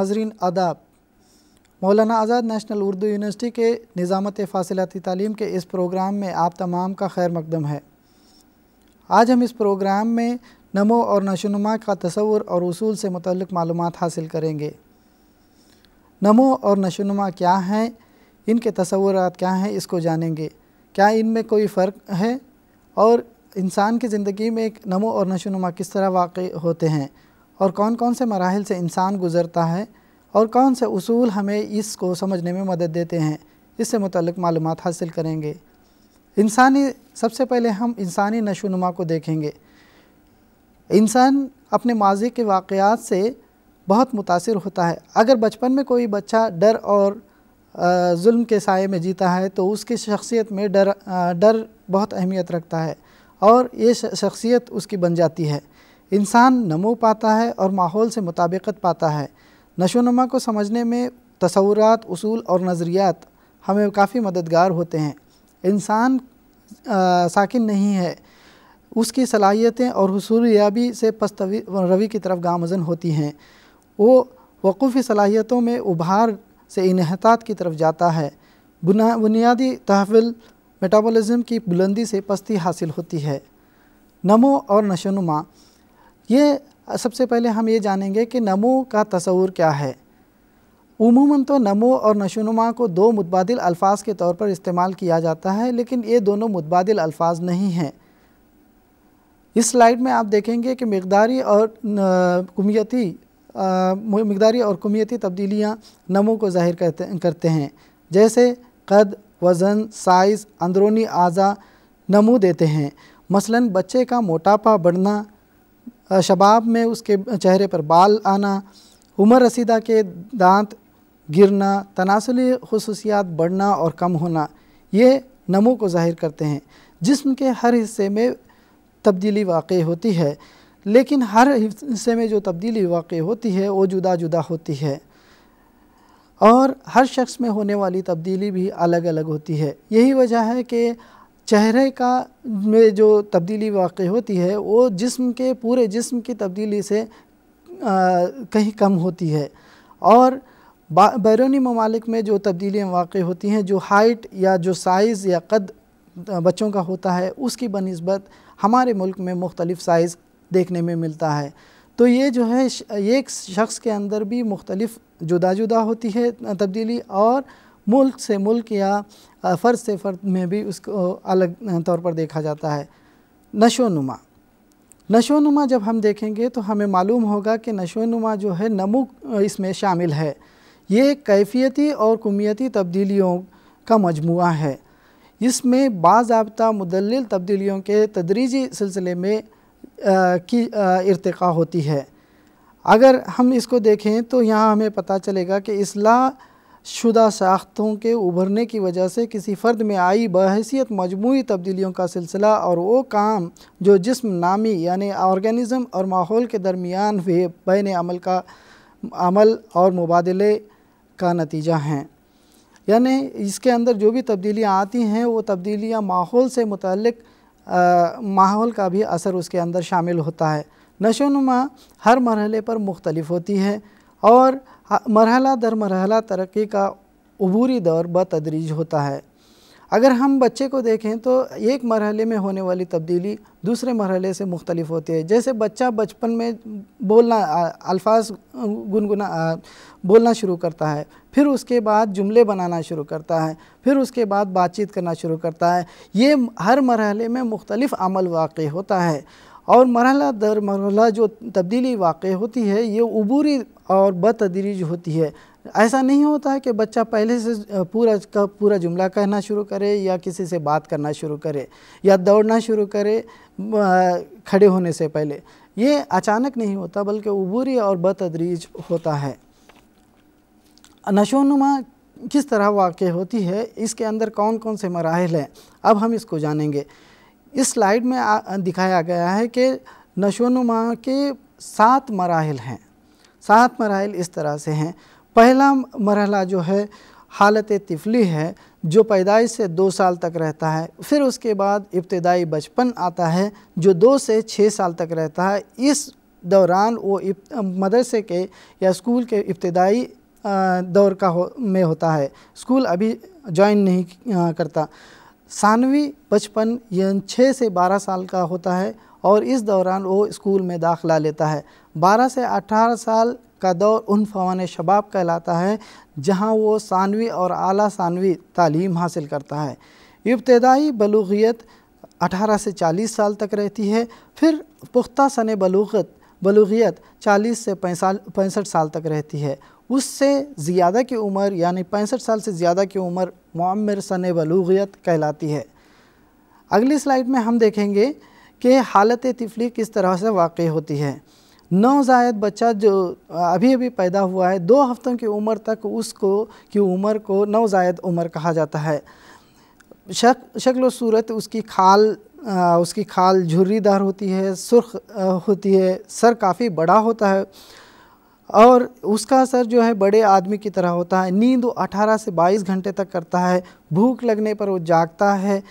नाजरीन आदाब मौलाना आज़ाद नेशनल उर्दू यूनिवर्सिटी के निज़ामत फासिलती तलीम के इस प्रोग्राम में आप तमाम का खैर मकदम है आज हम इस प्रोग्राम में नमो और नशोनुमा का तस्वुर और उसूल से मतलब मालूम हासिल करेंगे नमो और नशोनुमा क्या हैं इनके तस्वुरात क्या हैं इसको जानेंगे क्या इनमें कोई फ़र्क है और इंसान की ज़िंदगी में एक नमो और नशोनुमा किस तरह वाक़ होते हैं और कौन कौन से मराहल से इंसान गुज़रता है और कौन से असूल हमें इसको समझने में मदद देते हैं इससे मतलब मालूम हासिल करेंगे इंसानी सबसे पहले हम इंसानी नशोनुमा को देखेंगे इंसान अपने माजी के वाक़ात से बहुत मुतासर होता है अगर बचपन में कोई बच्चा डर और जुल्म के साय में जीता है तो उसकी शख्सियत में डर डर बहुत अहमियत रखता है और ये शख्सियत उसकी बन जाती है इंसान नमो पाता है और माहौल से मुताबिकत पाता है नशोनमा को समझने में तस्वूरत उसूल और नज़रियात हमें काफ़ी मददगार होते हैं इंसान साकिन नहीं है उसकी सलाहियतें और हसूलयाबी से पस्तवी रवि की तरफ गामजन होती हैं वो वक़ूफ़ी सलाहियतों में उभार से इनहतात की तरफ जाता है बुना बुनियादी तहविल मेटाबॉलिज्म की बुलंदी से पस्ती हासिल होती है नमो और नशोनुमा ये सबसे पहले हम ये जानेंगे कि नमो का तस्वूर क्या है उमूमन तो नमो और नशोनुमा को दो मुतबादिल अल्फाज के तौर पर इस्तेमाल किया जाता है लेकिन ये दोनों मुतबादिल अल्फाज नहीं हैं इस स्लाइड में आप देखेंगे कि मकदारी और कुमियती मकदारी और कुमियती तब्दीलियाँ नमो को ज़ाहिर करते करते हैं जैसे कद वज़न साइज़ अंदरूनी अज़ा नमो देते हैं मसलन बच्चे का मोटापा बढ़ना शबाब में उसके चेहरे पर बाल आना उमर रसीदा के दांत गिरना तनासली खसूसियात बढ़ना और कम होना ये नमों को ज़ाहिर करते हैं जिसम के हर हिस्से में तब्दीली वाक़ होती है लेकिन हर हिस्से में जो तब्दीली वाक़ होती है वो जुदा जुदा होती है और हर शख्स में होने वाली तब्दीली भी अलग अलग होती है यही वजह है कि चेहरे का में जो तब्दीली वाक़ होती है वो जिस्म के पूरे जिस्म की तब्दीली से आ, कहीं कम होती है और बैरूनी ममालिक में जो तब्दीलियाँ वाक़ होती हैं जो हाइट या जो साइज़ या कद बच्चों का होता है उसकी बनस्बत हमारे मुल्क में मुख्तलिफ़ साइज़ देखने में मिलता है तो ये जो है एक शख्स के अंदर भी मुख्तलिफ़ जुदा जुदा होती है तब्दीली और मुल्क से मुल्क या फ़र्ज से फ़र्द में भी उसको अलग तौर पर देखा जाता है नशोनुमा नशोनुमा जब हम देखेंगे तो हमें मालूम होगा कि नशोनुमा जो है नमो इसमें शामिल है ये कैफियती और कुमियती तब्दीलियों का मजमू है इसमें बाबा मुदलिल तब्दीलियों के तदरीजी सिलसिले में आ, की इरतका होती है अगर हम इसको देखें तो यहाँ हमें पता चलेगा कि इसला शुदा साख्तों के उभरने की वजह से किसी फ़र्द में आई बहसीत मजमू तब्दीलियों का सिलसिला और वो काम जो जिसम नामी यानि ऑर्गेनिज़म और माहौल के दरमियान हुए बैन अमल का अमल और मुबादले का नतीजा हैं यानि इसके अंदर जो भी तब्दीलियाँ आती हैं वो तब्दीलियाँ माहौल से मुतल माहौल का भी असर उसके अंदर शामिल होता है नशोनुमा हर मरहले पर मुख्तलफ होती है और मरहला दर मरहला तरक्की का अबूरी दौर बतदरीज होता है अगर हम बच्चे को देखें तो एक मरहले में होने वाली तब्दीली दूसरे मरहले से मुख्तलिफ होती है जैसे बच्चा बचपन में बोलना अल्फाज गुनगुना बोलना शुरू करता है फिर उसके बाद जुमले बनाना शुरू करता है फिर उसके बाद बातचीत करना शुरू करता है ये हर मरहले में मुख्तलिफ अमल वाक़ होता है और मरहला दर मरहला जो तब्दीली वाक़ होती है ये अबूरी और बतदरीज होती है ऐसा नहीं होता है कि बच्चा पहले से पूरा का पूरा जुमला कहना शुरू करे या किसी से बात करना शुरू करे या दौड़ना शुरू करे खड़े होने से पहले ये अचानक नहीं होता बल्कि अबूरी और बतदरीज होता है नशोनुमा किस तरह वाक़ होती है इसके अंदर कौन कौन से मराहल हैं अब हम इसको जानेंगे इस स्लाइड में दिखाया गया है कि नशोनुमा के सात मराहल हैं सात मराहल इस तरह से हैं पहला मरहला जो है हालत तिफली है जो पैदाइश से दो साल तक रहता है फिर उसके बाद इब्तदाई बचपन आता है जो दो से छः साल तक रहता है इस दौरान वो मदरसे के या स्कूल के इब्तदाई दौर का हो में होता है स्कूल अभी ज्वाइन नहीं करता सानवी बचपन यन छः से बारह साल का होता है और इस दौरान वो स्कूल में दाखला लेता है बारह से अठारह साल का दौर उन फवान शबाब कहलाता है जहाँ वो सानवी और आला सानवी तालीम हासिल करता है इब्तदाई बलूगियत 18 से 40 साल तक रहती है फिर पुख्ता सन बलूगत बलूगियत 40 से पैंसठ साल तक रहती है उससे ज़्यादा की उम्र यानी पैंसठ साल से ज़्यादा की उम्र मम्र सन बलूगियत कहलाती है अगली स्लाइड में हम देखेंगे कि हालत तिफली किस तरह से वाक़ होती है नौजायद बच्चा जो अभी अभी पैदा हुआ है दो हफ्तों की उम्र तक उसको की उम्र को नवजायद उम्र कहा जाता है शक शक्ल सूरत उसकी खाल आ, उसकी खाल झुर्रीदार होती है सुर्ख होती है सर काफ़ी बड़ा होता है और उसका असर जो है बड़े आदमी की तरह होता है नींद 18 से 22 घंटे तक करता है भूख लगने पर वो जागता है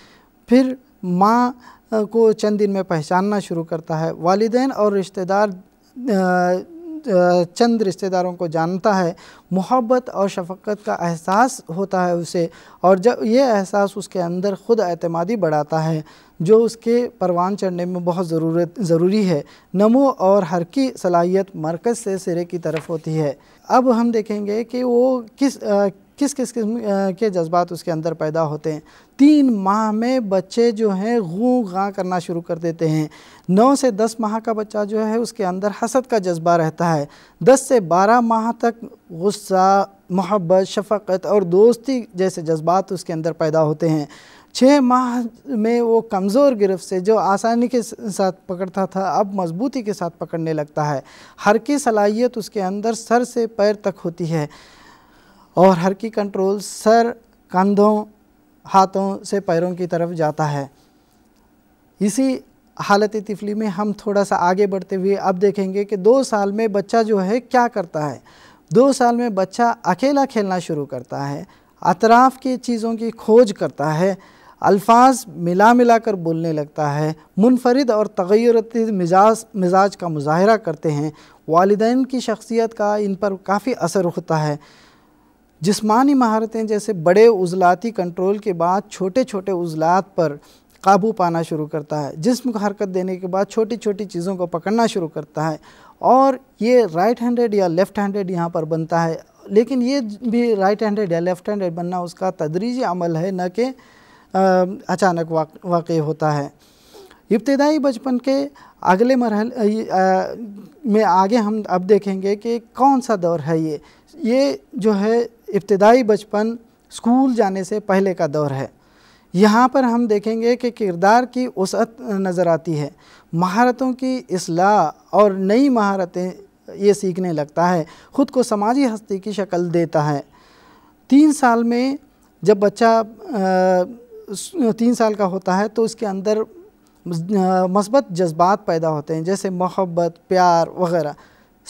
फिर माँ को चंद दिन में पहचानना शुरू करता है वालदेन और रिश्तेदार चंद रिश्तेदारों को जानता है मोहब्बत और शफक्त का एहसास होता है उसे और जब ये एहसास उसके अंदर ख़ुद अतमादी बढ़ाता है जो उसके परवान चढ़ने में बहुत ज़रूरत ज़रूरी है नमो और हर की सलाहियत मरकज़ से सिरे की तरफ होती है अब हम देखेंगे कि वो किस आ, किस किस किस्म के जज्बात उसके अंदर पैदा होते हैं तीन माह में बच्चे जो हैं गूँ गाँ करना शुरू कर देते हैं नौ से दस माह का बच्चा जो है उसके अंदर हसद का जज्बा रहता है दस से बारह माह तक गुस्सा मोहब्बत शफक़त और दोस्ती जैसे जज्बात उसके अंदर पैदा होते हैं छः माह में वो कमज़ोर गिरफ्त से जो आसानी के साथ पकड़ता था अब मजबूती के साथ पकड़ने लगता है हर की सलाहियत उसके अंदर सर से पैर तक होती है और हर की कंट्रोल सर कंधों हाथों से पैरों की तरफ जाता है इसी हालत तिफली में हम थोड़ा सा आगे बढ़ते हुए अब देखेंगे कि दो साल में बच्चा जो है क्या करता है दो साल में बच्चा अकेला खेलना शुरू करता है अतराफ़ की चीज़ों की खोज करता है अल्फाज मिला मिला कर बोलने लगता है मुनफरद और तगैरती मिजाज मिजाज का मुजाहरा करते हैं वालदेन की शख्सियत का इन पर काफ़ी असर होता है जिसमानी महारतें जैसे बड़े उजलाती कंट्रोल के बाद छोटे छोटे उजलात पर काबू पाना शुरू करता है जिसम को हरकत देने के बाद छोटी छोटी चीज़ों को पकड़ना शुरू करता है और ये राइट हैंडेड या लेफ़्ट हैंडेड यहाँ पर बनता है लेकिन ये भी राइट हैंडेड या लेफ़्ट हैंडेड बनना उसका तदरीजी अमल है न कि अचानक वाक़ होता है इब्तदाई बचपन के अगले मरहल में आगे हम अब देखेंगे कि कौन सा दौर है ये ये जो है इब्तदाई बचपन स्कूल जाने से पहले का दौर है यहाँ पर हम देखेंगे कि किरदार की वसअत नज़र आती है महारतों की असलाह और नई महारतें ये सीखने लगता है ख़ुद को समाजी हस्ती की शक्ल देता है तीन साल में जब बच्चा आ, तीन साल का होता है तो उसके अंदर मस्बत जज्बात पैदा होते हैं जैसे मोहब्बत प्यार वगैरह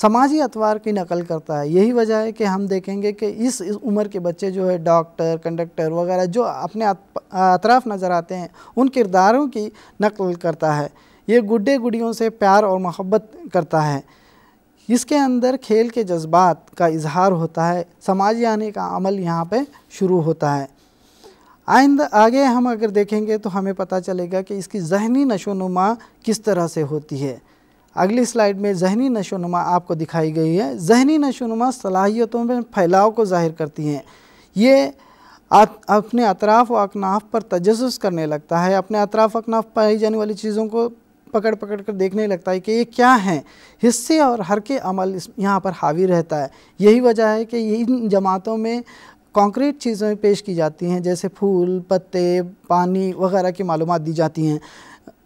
समाजी अतवार की नकल करता है यही वजह है कि हम देखेंगे कि इस, इस उम्र के बच्चे जो है डॉक्टर कंडक्टर वगैरह जो अपने अतराफ नज़र आते हैं उन किरदारों की नकल करता है ये गुड्डे गुड़ियों से प्यार और मोहब्बत करता है इसके अंदर खेल के जज्बात का इजहार होता है समाज आने का अमल यहाँ पे शुरू होता है आइंदा आगे हम अगर देखेंगे तो हमें पता चलेगा कि इसकी जहनी नशोनुमा किस तरह से होती है अगली स्लाइड में जहनी नशोनुमा आपको दिखाई गई है जहनी नशोनुमा सलाहियतों में फैलाव को जाहिर करती हैं ये आप अपने अतराफ़ व अकनाफ पर तजस करने लगता है अपने अतराफ़ अकनाफ पाई जाने वाली चीज़ों को पकड़ पकड़ कर देखने लगता है कि ये क्या हैं हिस्से और हर के अमल इस यहाँ पर हावी रहता है यही वजह है कि इन जमातों में कॉन्क्रीट चीज़ें पेश की जाती हैं जैसे फूल पत्ते पानी वगैरह की मालूम दी जाती हैं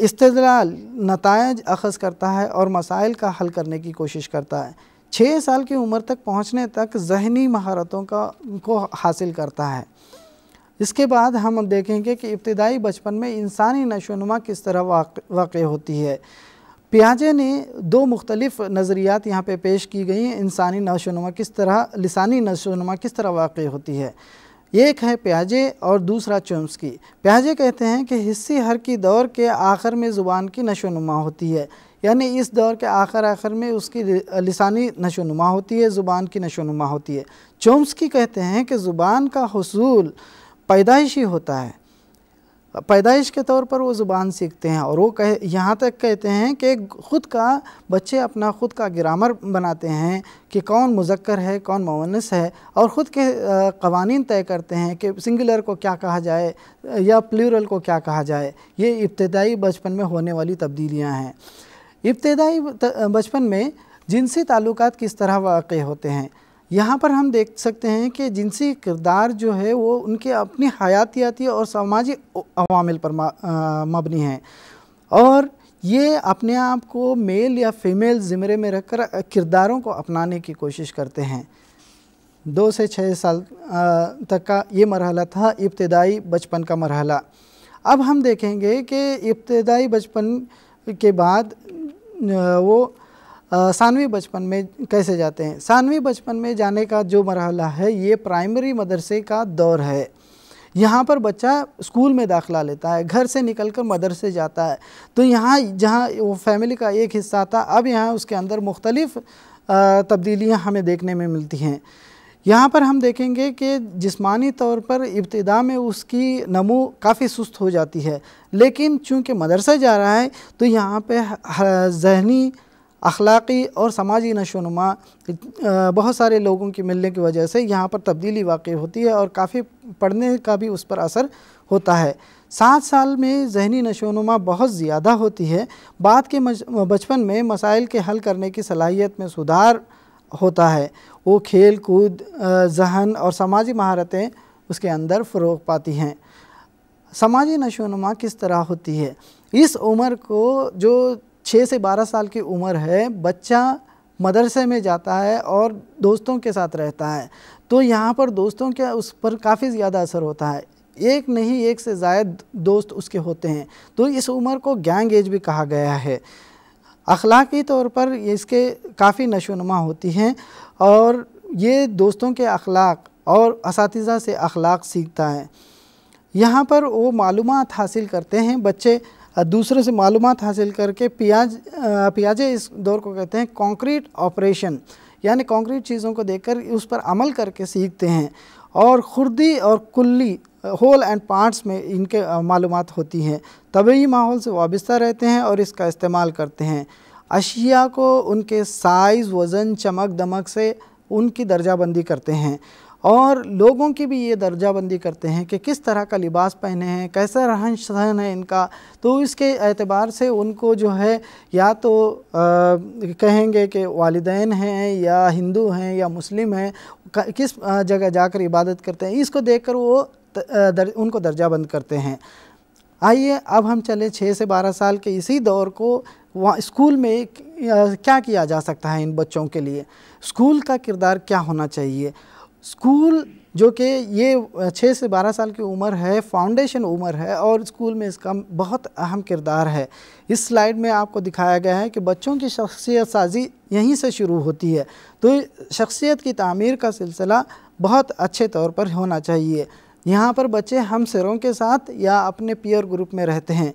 इस्तलाल नतज अखज़ करता है और मसाइल का हल करने की कोशिश करता है छः साल की उम्र तक पहुँचने तक जहनी महारतों का को हासिल करता है इसके बाद हम देखेंगे कि इब्तदाई बचपन में इंसानी नशोनुमा किस तरह वाक़ होती है पियाजे ने दो मुख्तलिफ नज़रियात यहाँ पे पेश की गई हैं इंसानी नशोनुमा किस तरह लसानी नशोनुमा किस तरह वाकई होती है एक है प्याजे और दूसरा की प्याजे कहते हैं कि हिस्सी हर की दौर के आखिर में ज़ुबान की नशोनुमा होती है यानी इस दौर के आखिर आखिर में उसकी लसानी नशोनुमा होती है ज़ुबान की नशोनुमा होती है की कहते हैं कि ज़ुबान का हसूल पैदाइशी होता है पैदाइश के तौर पर वो ज़ुबान सीखते हैं और वो कह यहाँ तक कहते हैं कि ख़ुद का बच्चे अपना ख़ुद का ग्रामर बनाते हैं कि कौन मुजक्कर है कौन मुनस है और ख़ुद के कवानीन तय करते हैं कि सिंगुलर को क्या कहा जाए या प्लूरल को क्या कहा जाए ये इब्तदाई बचपन में होने वाली तब्दीलियाँ हैं इब्तदाई बचपन में जिनसी ताल्लुक किस तरह वाक़ होते हैं यहाँ पर हम देख सकते हैं कि जिनसी किरदार जो है वो उनके अपनी हयातियाती और सामाजिक अवामिल पर मबनी है और ये अपने आप को मेल या फीमेल ज़िमरे में रखकर किरदारों को अपनाने की कोशिश करते हैं दो से छः साल तक का ये मरहला था इब्तदाई बचपन का मरहला अब हम देखेंगे कि इब्तदाई बचपन के बाद वो सानवी बचपन में कैसे जाते हैं सानवी बचपन में जाने का जो मरहला है ये प्राइमरी मदरसे का दौर है यहाँ पर बच्चा स्कूल में दाखला लेता है घर से निकल कर मदरसे जाता है तो यहाँ जहाँ वो फैमिली का एक हिस्सा था अब यहाँ उसके अंदर मुख्तलिफ़ तब्दीलियाँ हमें देखने में मिलती हैं यहाँ पर हम देखेंगे कि जिस्मानी तौर पर इब्तदा में उसकी नमो काफ़ी सुस्त हो जाती है लेकिन चूँकि मदरसा जा रहा है तो यहाँ पर जहनी अखलाक़ी और समाजी नशोनुमा बहुत सारे लोगों के मिलने की वजह से यहाँ पर तब्दीली वाकई होती है और काफ़ी पढ़ने का भी उस पर असर होता है सात साल में जहनी नशोनुमा बहुत ज़्यादा होती है बाद के बचपन में मसाइल के हल करने की सलाहियत में सुधार होता है वो खेल कूद जहन और समाजी महारतें उसके अंदर फ़रोग पाती हैं समाजी नशोनुमा किस तरह होती है इस उम्र को जो छः से बारह साल की उम्र है बच्चा मदरसे में जाता है और दोस्तों के साथ रहता है तो यहाँ पर दोस्तों के उस पर काफ़ी ज़्यादा असर होता है एक नहीं एक से ज़ायद दोस्त उसके होते हैं तो इस उम्र को गैंग एज भी कहा गया है अखलाकी तौर पर इसके काफ़ी नशोनमा होती हैं और ये दोस्तों के अखलाक और इस से अखलाक सीखता है यहाँ पर वो मालूम हासिल करते हैं बच्चे दूसरे से मालूम हासिल करके पियाज पियाजे इस दौर को कहते हैं कॉन्क्रीट ऑपरेशन यानी कॉन्क्रीट चीज़ों को देखकर उस पर अमल करके सीखते हैं और खुर्दी और कुल्ली होल एंड पार्ट्स में इनके मालूम होती हैं तबी माहौल से वाबस्ता रहते हैं और इसका इस्तेमाल करते हैं अशिया को उनके साइज़ वज़न चमक दमक से उनकी दर्जाबंदी करते हैं और लोगों की भी ये दर्जाबंदी करते हैं कि किस तरह का लिबास पहने हैं कैसा रहन सहन है इनका तो इसके एतबार से उनको जो है या तो आ, कहेंगे कि वालदेन हैं या हिंदू हैं या मुस्लिम हैं किस जगह जाकर इबादत करते हैं इसको देखकर वो दर, उनको बंद करते हैं आइए अब हम चले छः से बारह साल के इसी दौर को वहाँ स्कूल में क्या किया जा सकता है इन बच्चों के लिए स्कूल का किरदार क्या होना चाहिए स्कूल जो कि ये छः से बारह साल की उम्र है फाउंडेशन उम्र है और स्कूल में इसका बहुत अहम किरदार है इस स्लाइड में आपको दिखाया गया है कि बच्चों की शख्सियत साजी यहीं से शुरू होती है तो शख्सियत की तमीर का सिलसिला बहुत अच्छे तौर पर होना चाहिए यहाँ पर बच्चे हम सिरों के साथ या अपने पीयर ग्रुप में रहते हैं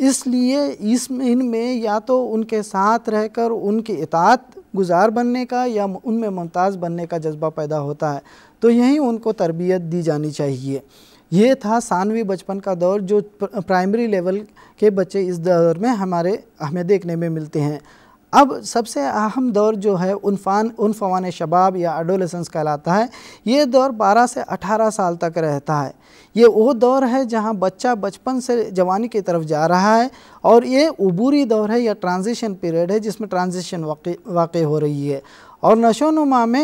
इसलिए इसमें इनमें या तो उनके साथ रहकर उनके इतात गुजार बनने का या उनमें मुमताज़ बनने का जज्बा पैदा होता है तो यहीं उनको तरबियत दी जानी चाहिए ये था सानवी बचपन का दौर जो प्राइमरी लेवल के बच्चे इस दौर में हमारे हमें देखने में मिलते हैं अब सबसे अहम दौर जो है उनफान उनफवान शबाब या अडोलसेंस कहलाता है ये दौर 12 से 18 साल तक रहता है ये वो दौर है जहाँ बच्चा बचपन से जवानी की तरफ जा रहा है और ये अबूरी दौर है या ट्रांजिशन पीरियड है जिसमें ट्रांजिशन वाक़ हो रही है और नशोनुमा में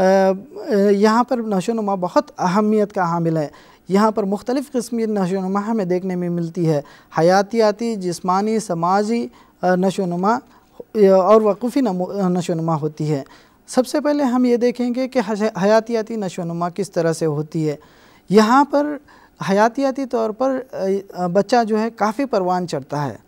यहाँ पर नशोनुमा बहुत अहमियत का हामिल है यहाँ पर मुख्तलिफ़ नशो नशोनुमा हमें देखने में मिलती है हयातियाती जिसमानी समाजी नशोनुमा और वकूफ़ी नशोनुमा होती है सबसे पहले हम ये देखेंगे कि हयातियाती नशोनुमा किस तरह से होती है यहाँ पर हयातियाती तौर पर बच्चा जो है काफ़ी परवान चढ़ता है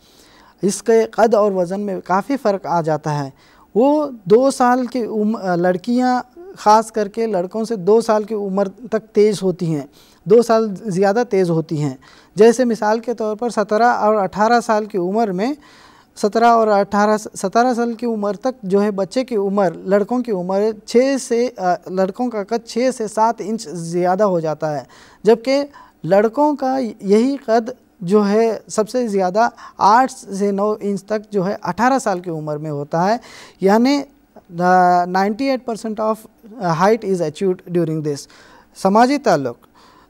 इसके कद और वज़न में काफ़ी फ़र्क आ जाता है वो दो साल की उम्र लड़कियाँ ख़ास करके लड़कों से दो साल की उम्र तक तेज़ होती हैं दो साल ज़्यादा तेज़ होती हैं जैसे मिसाल के तौर पर सत्रह और अठारह साल की उम्र में सत्रह और अठारह सतारह साल की उम्र तक जो है बच्चे की उम्र लड़कों की उम्र छः से लड़कों का कद छः से सात इंच ज़्यादा हो जाता है जबकि लड़कों का यही कद जो है सबसे ज़्यादा आठ से नौ इंच तक जो है अठारह साल की उम्र में होता है यानी ninety eight percent of height is achieve during this समाजी ताल्लुक़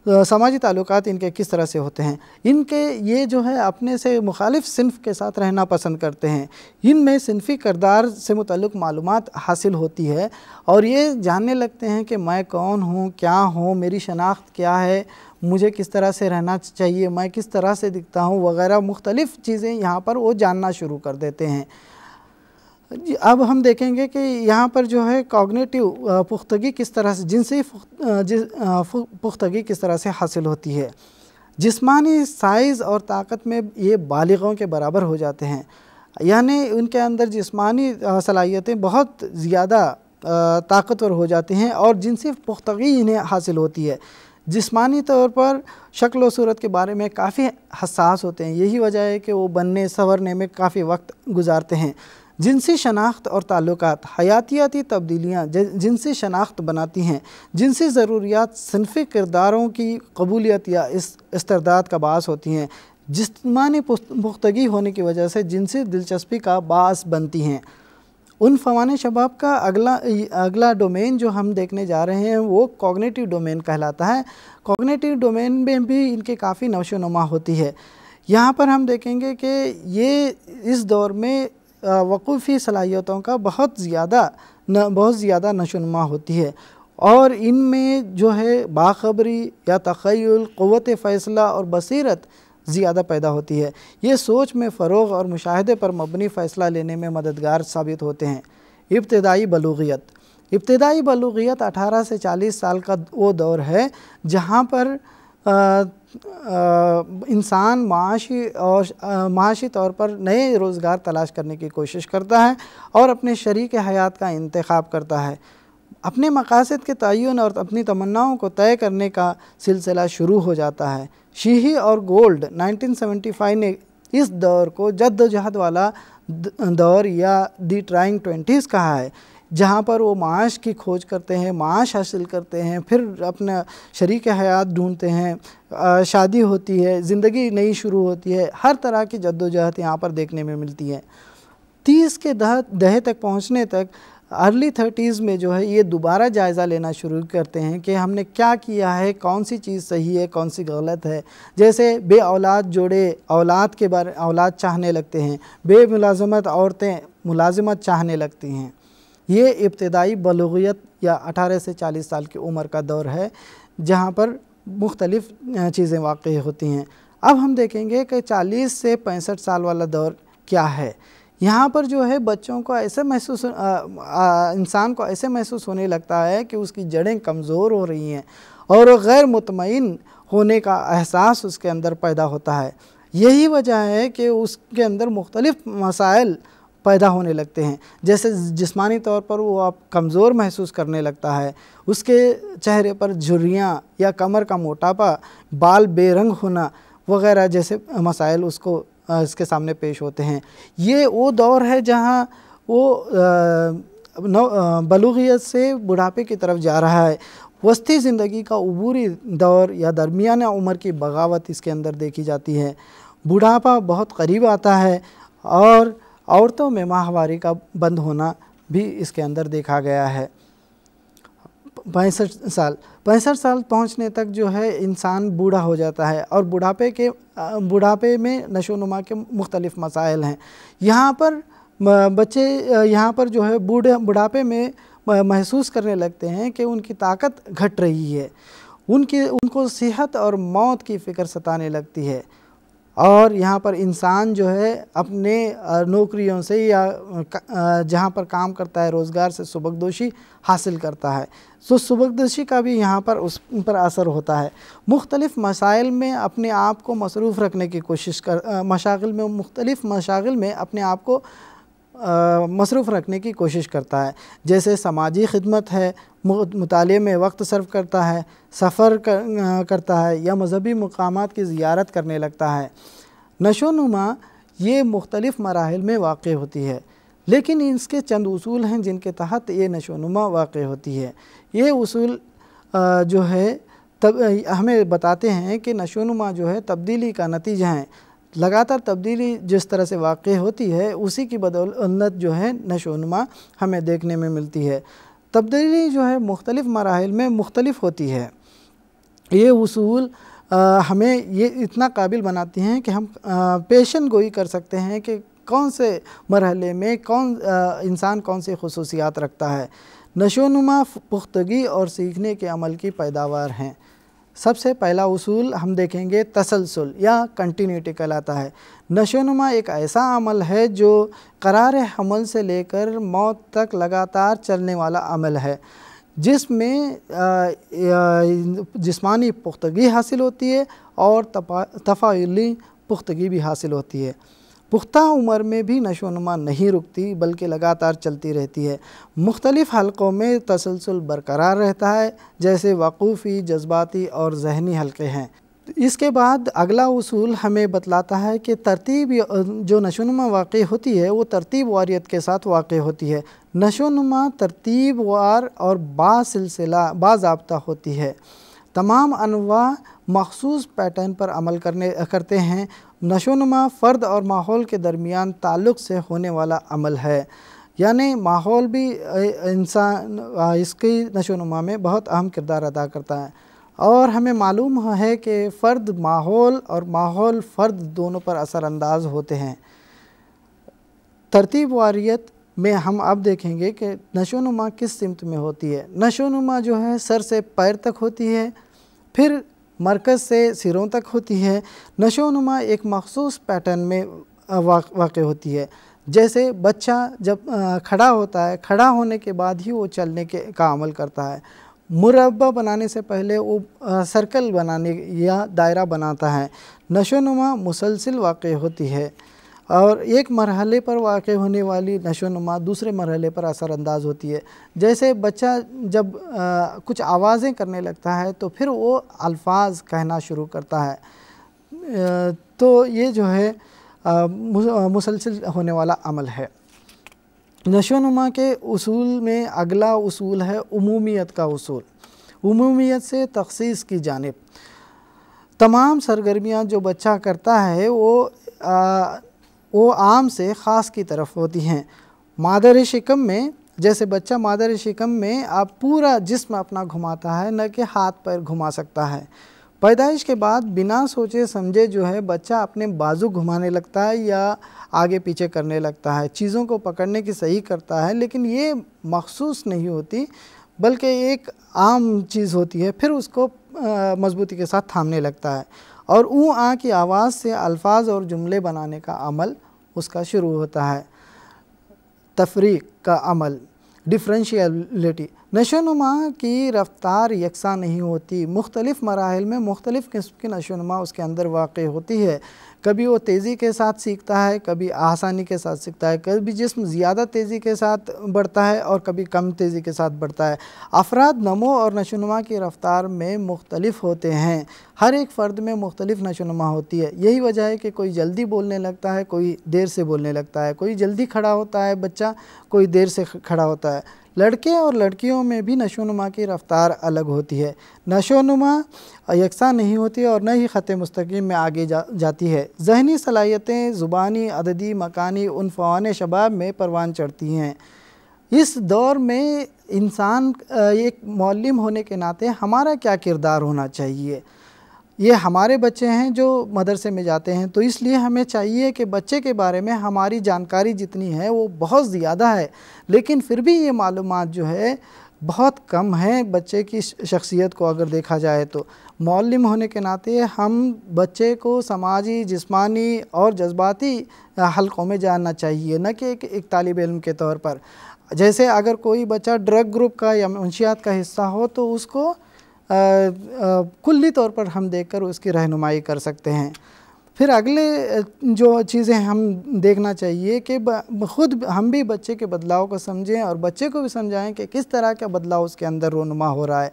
समाजी ताल्लुकात इनके किस तरह से होते हैं इनके ये जो है अपने से मुखालिफ सिनफ के साथ रहना पसंद करते हैं इनमें सिनफी करदार से मुतलक मालूम हासिल होती है और ये जानने लगते हैं कि मैं कौन हूँ क्या हूँ मेरी शनाख्त क्या है मुझे किस तरह से रहना चाहिए मैं किस तरह से दिखता हूँ वगैरह मुख्तलिफ़ चीज़ें यहाँ पर वो जानना शुरू कर देते हैं अब हम देखेंगे कि यहाँ पर जो है कॉग्नेटिव पुख्तगी किस तरह से जिनसी पुख्तगी किस तरह से हासिल होती है जिस्मानी साइज़ और ताकत में ये बालिगों के बराबर हो जाते हैं यानी उनके अंदर जिस्मानी सलाहियतें बहुत ज़्यादा ताकतवर हो जाती हैं और जिनसी पुख्तगी इन्हें हासिल होती है जिस्मानी तौर पर शक्ल व सूरत के बारे में काफ़ी हसास होते हैं यही वजह है कि वो बनने संवरने में काफ़ी वक्त गुजारते हैं जिनसी शनाख्त और ताल्लुक हयातियाती तब्दीलियाँ जिनसी शनाख्त बनाती हैं जिनसी ज़रूरियात सिनफी किरदारों की कबूलियत या इस इस्रदाद का बास होती हैं जिसमानी पुख्तगी होने की वजह से जिनसी दिलचस्पी का बास बनती हैं उन फवान शबाब का अगला अगला डोमेन जो हम देखने जा रहे हैं वो कॉग्नेटिव डोमेन कहलाता है कॉग्नेटिव डोमेन में भी इनकी काफ़ी नशोनुमा होती है यहाँ पर हम देखेंगे कि ये इस दौर में वकूफ़ी सलाहियतों का बहुत ज़्यादा न बहुत ज़्यादा नशोनुमा होती है और इनमें जो है बाखबरी या तखयल क़वत फ़ैसला और बसरत ज़्यादा पैदा होती है ये सोच में फ़रोग और मुशाहदे पर मबनी फ़ैसला लेने में मददगार साबित होते हैं इब्तदाई बलूगियत इब्तदाई बलूगियत 18 से 40 साल का वो दौर है जहाँ पर इंसान माशी और माशी तौर पर नए रोज़गार तलाश करने की कोशिश करता है और अपने शरीक हयात का इंतखब करता है अपने मकासद के तयन और अपनी तमन्नाओं को तय करने का सिलसिला शुरू हो जाता है शीही और गोल्ड 1975 ने इस दौर को जद्दोजहद वाला दौर या दी ट्राइंग ट्वेंटीज़ कहा है जहाँ पर वो माश की खोज करते हैं माश हासिल करते हैं फिर अपना शरीक हयात ढूंढते हैं शादी होती है ज़िंदगी नई शुरू होती है हर तरह की जद्दोजहद यहाँ पर देखने में मिलती है तीस के दह दहे तक पहुँचने तक अर्ली थर्टीज़ में जो है ये दोबारा जायज़ा लेना शुरू करते हैं कि हमने क्या किया है कौन सी चीज़ सही है कौन सी गलत है जैसे बे औलाद जोड़े औलाद के बारे औलाद चाहने लगते हैं बे मुलाजमत औरतें मुलाजमत चाहने लगती हैं ये इब्तदाई बलूगियत या 18 से 40 साल की उम्र का दौर है जहाँ पर मुख्तलिफ़ चीज़ें वाक़ होती हैं अब हम देखेंगे कि 40 से पैंसठ साल वाला दौर क्या है यहाँ पर जो है बच्चों को ऐसे महसूस इंसान को ऐसे महसूस होने लगता है कि उसकी जड़ें कमज़ोर हो रही हैं और गैर मुतमिन होने का एहसास उसके अंदर पैदा होता है यही वजह है कि उसके अंदर मुख्तलिफ़ मसाइल पैदा होने लगते हैं जैसे जिस्मानी तौर पर वो आप कमज़ोर महसूस करने लगता है उसके चेहरे पर झुर्रियाँ या कमर का मोटापा बाल बेरंग होना वगैरह जैसे मसाइल उसको इसके सामने पेश होते हैं ये वो दौर है जहाँ वो नव बलूगियत से बुढ़ापे की तरफ जा रहा है वस्ती ज़िंदगी का अबूरी दौर या दरमियाना उम्र की बगावत इसके अंदर देखी जाती है बुढ़ापा बहुत करीब आता है और औरतों में माहवारी का बंद होना भी इसके अंदर देखा गया है पैंसठ साल पैंसठ साल पहुंचने तक जो है इंसान बूढ़ा हो जाता है और बुढ़ापे के बुढ़ापे में नशोनुमा के मुख्तलिफ मसाइल हैं यहाँ पर बच्चे यहाँ पर जो है बूढ़े बुढ़ापे में महसूस करने लगते हैं कि उनकी ताकत घट रही है उनके उनको सेहत और मौत की फ़िक्र सताने लगती है और यहाँ पर इंसान जो है अपने नौकरियों से या जहाँ पर काम करता है रोज़गार से सुबकदोशी हासिल करता है सो सुबकदोशी का भी यहाँ पर उस पर असर होता है मुख्तलिफ़ मसाइल में अपने आप को मसरूफ़ रखने की कोशिश कर मशागिल में मुख्तलिफ़ मशागिल में अपने आप को मसरूफ़ रखने की कोशिश करता है जैसे समाजी खिदमत है मुताले में वक्त सर्व करता है सफ़र कर, करता है या मजहबी मकाम की जीारत करने लगता है नशो नुमा ये मुख्तलिफ़ मराहल में वाक़ होती है लेकिन इसके चंद उसूल हैं जिनके तहत ये नशो नुमा वाक़ होती है ये उसूल जो है तब हमें बताते हैं कि नशो नुमा जो है तब्दीली का नतीजा है लगातार तब्दीली जिस तरह से वाक़ होती है उसी की बदौलत जो है नशोनुमा हमें देखने में मिलती है तब्दीली जो है मुख्तलिफ़ मराहल में मुख्तलिफ होती है ये उसूल आ, हमें ये इतना काबिल बनाती हैं कि हम पेशन गोई कर सकते हैं कि कौन से मरहले में कौन इंसान कौन सी खसूसियात रखता है नशोनुमा पुख्तगी और सीखने के अमल की पैदावार हैं सबसे पहला उसूल हम देखेंगे तसलसल या कंटिन्यूटी कहलाता है नशोनुमा एक ऐसा अमल है जो करार हमल से लेकर मौत तक लगातार चलने वाला अमल है जिसमें जिस्मानी पुख्तगी हासिल होती है और तपा तफाइली पुख्तगी भी हासिल होती है पुख्ता उम्र में भी नशोनुमा नहीं रुकती बल्कि लगातार चलती रहती है मुख्तलिफ़ हलक़ों में तसलसल बरकरार रहता है जैसे वक़ूफी जज्बाती और जहनी हल्के हैं इसके बाद अगला उसूल हमें बतलाता है कि तरतीब जो नशोनुमा वाक़ होती है वो तरतीब वारियत के साथ वाक़ होती है नशोनुमा तरतीब वार और बासिलसिला बाबा होती है तमाम अनवा मखसूस पैटर्न पर अमल करने करते हैं नशोनुमा फ़र्द और माहौल के दरमियान ताल्लुक़ से होने वाला अमल है यानी माहौल भी इंसान इसकी नशोनुमा में बहुत अहम किरदार अदा करता है और हमें मालूम है कि फ़र्द माहौल और माहौल फ़र्द दोनों पर असरानंदाज होते हैं तरतीब वारियत में हम अब देखेंगे कि नशोनुमा किस सिमत में होती है नशोनुमा जो है सर से पैर तक होती है फिर मरकज़ से सिरों तक होती है नशो नुमा एक मखसूस पैटर्न में वाक़ होती है जैसे बच्चा जब खड़ा होता है खड़ा होने के बाद ही वो चलने के का अमल करता है मुरबा बनाने से पहले वो सर्कल बनाने या दायरा बनाता है नशोनुमा मुसलसिल वाक़ होती है और एक मरहले पर वाक़ होने वाली नशोनुमा दूसरे मरहले पर असरानंदाज होती है जैसे बच्चा जब आ, कुछ आवाज़ें करने लगता है तो फिर वो अल्फाज कहना शुरू करता है आ, तो ये जो है मुसलसल होने वाला अमल है नशोनुमा के असूल में अगला असूल है अमूमियत का असूल अमूमियत से तखसीस की जानब तमाम सरगर्मियाँ जो बच्चा करता है वो वो आम से ख़ास की तरफ होती हैं मादर शिकम में जैसे बच्चा मादर शिकम में आप पूरा जिस्म अपना घुमाता है न कि हाथ पैर घुमा सकता है पैदाइश के बाद बिना सोचे समझे जो है बच्चा अपने बाजू घुमाने लगता है या आगे पीछे करने लगता है चीज़ों को पकड़ने की सही करता है लेकिन ये मखसूस नहीं होती बल्कि एक आम चीज़ होती है फिर उसको मजबूती के साथ थामने लगता है और ऊ आ की आवाज़ से अल्फाज और जुमले बनाने का अमल उसका शुरू होता है तफरीक का अमल डिफ्रेंशियलिटी नशोनुमा की रफ्तार यकसा नहीं होती मुख्तलिफ़ मराहल में मुख्तलिफ़ किस्म की नशोनुमा उसके अंदर वाक़ होती है कभी वो तेज़ी के साथ सीखता है कभी आसानी के साथ सीखता है कभी जिसम ज़्यादा तेज़ी के साथ बढ़ता है और कभी कम तेज़ी के साथ बढ़ता है अफराद नमो और नशोनुमा की रफ़्तार में मुख्तलिफ होते हैं हर एक फ़र्द में मुख्तलिफ नशोनुमा होती है यही वजह है कि कोई जल्दी बोलने लगता है कोई देर से बोलने लगता है कोई जल्दी खड़ा होता है बच्चा कोई देर से खड़ा होता है लड़के और लड़कियों में भी नशोनुमा की रफ़्तार अलग होती है नशोनुमा यकसा नहीं होती और न ही ख़त मस्तकीम में आगे जा, जाती है जहनी सलाहियतें ज़ुबानी अददी मकानी उन फ़वान शबाब में परवान चढ़ती हैं इस दौर में इंसान एक मौलम होने के नाते हमारा क्या किरदार होना चाहिए ये हमारे बच्चे हैं जो मदरसे में जाते हैं तो इसलिए हमें चाहिए कि बच्चे के बारे में हमारी जानकारी जितनी है वो बहुत ज़्यादा है लेकिन फिर भी ये मालूम जो है बहुत कम है बच्चे की शख्सियत को अगर देखा जाए तो मौलम होने के नाते हम बच्चे को समाजी जिस्मानी और जज्बाती हलकों में जानना चाहिए न कि एक, एक तालब इलम के तौर पर जैसे अगर कोई बच्चा ड्रग ग्रुप का या मनशियात का हिस्सा हो तो उसको खुली तौर पर हम देखकर उसकी रहनुमाई कर सकते हैं फिर अगले जो चीज़ें हम देखना चाहिए कि ख़ुद हम भी बच्चे के बदलाव को समझें और बच्चे को भी समझाएं कि किस तरह का बदलाव उसके अंदर रोनुमा हो रहा है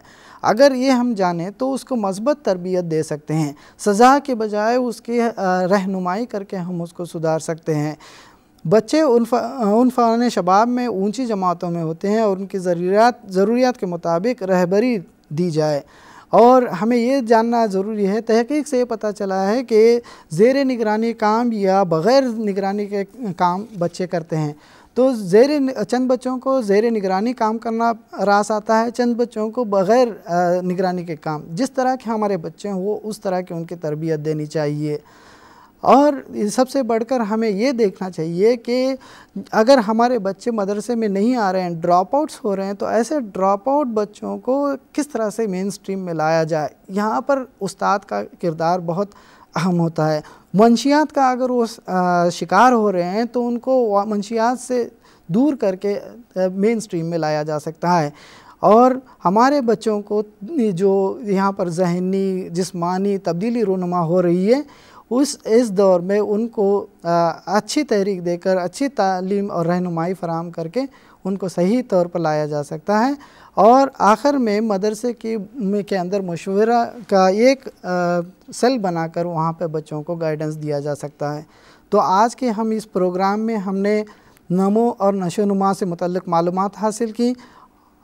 अगर ये हम जानें तो उसको मजबूत तरबियत दे सकते हैं सज़ा के बजाय उसकी रहनुमाई करके हम उसको सुधार सकते हैं बच्चे उन फ़ान शबाब में ऊंची जमातों में होते हैं और उनकी ज़रूरियात ज़रूरियात के मुताबिक रहबरी दी जाए और हमें ये जानना ज़रूरी है तहकीक से पता चला है कि ज़ेर निगरानी काम या बग़ैर निगरानी के काम बच्चे करते हैं तो जेर चंद बच्चों को जेर निगरानी काम करना रास आता है चंद बच्चों को बग़ैर निगरानी के काम जिस तरह के हमारे बच्चे हों वो उस तरह की उनकी तरबियत देनी चाहिए और सबसे बढ़कर हमें ये देखना चाहिए कि अगर हमारे बच्चे मदरसे में नहीं आ रहे हैं ड्रॉप आउट्स हो रहे हैं तो ऐसे ड्रॉप आउट बच्चों को किस तरह से मेन स्ट्रीम में लाया जाए यहाँ पर उस्ताद का किरदार बहुत अहम होता है मंशियात का अगर वो शिकार हो रहे हैं तो उनको मंशियात से दूर करके मेन स्ट्रीम में लाया जा सकता है और हमारे बच्चों को जो यहाँ पर जहनी जिस्मानी तब्दीली रोनमा हो रही है उस इस दौर में उनको आ, अच्छी तहरीक देकर अच्छी तालीम और रहनुमाई फराम करके उनको सही तौर पर लाया जा सकता है और आखिर में मदरसे की में के अंदर मशवरा का एक आ, सेल बनाकर वहाँ पर बच्चों को गाइडेंस दिया जा सकता है तो आज के हम इस प्रोग्राम में हमने नमो और नशो नुमा से मतलब मालूम हासिल की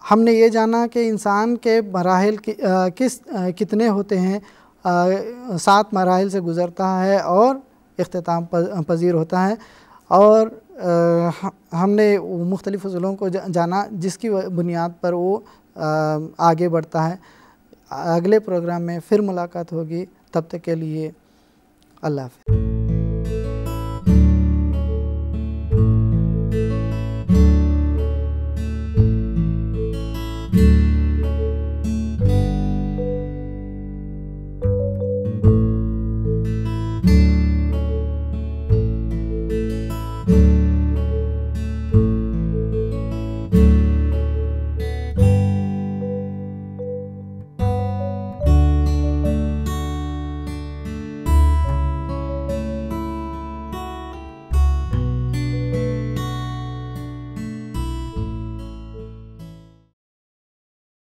हमने ये जाना कि इंसान के मराहल कि, किस कितने होते हैं सात मराहल से गुज़रता है और अख्ताम पजीर होता है और आ, हमने मुख्तलिफ़ ज़िलों को जाना जिसकी बुनियाद पर वो आ, आगे बढ़ता है अगले प्रोग्राम में फिर मुलाकात होगी तब तक के लिए अल्लाह हाफ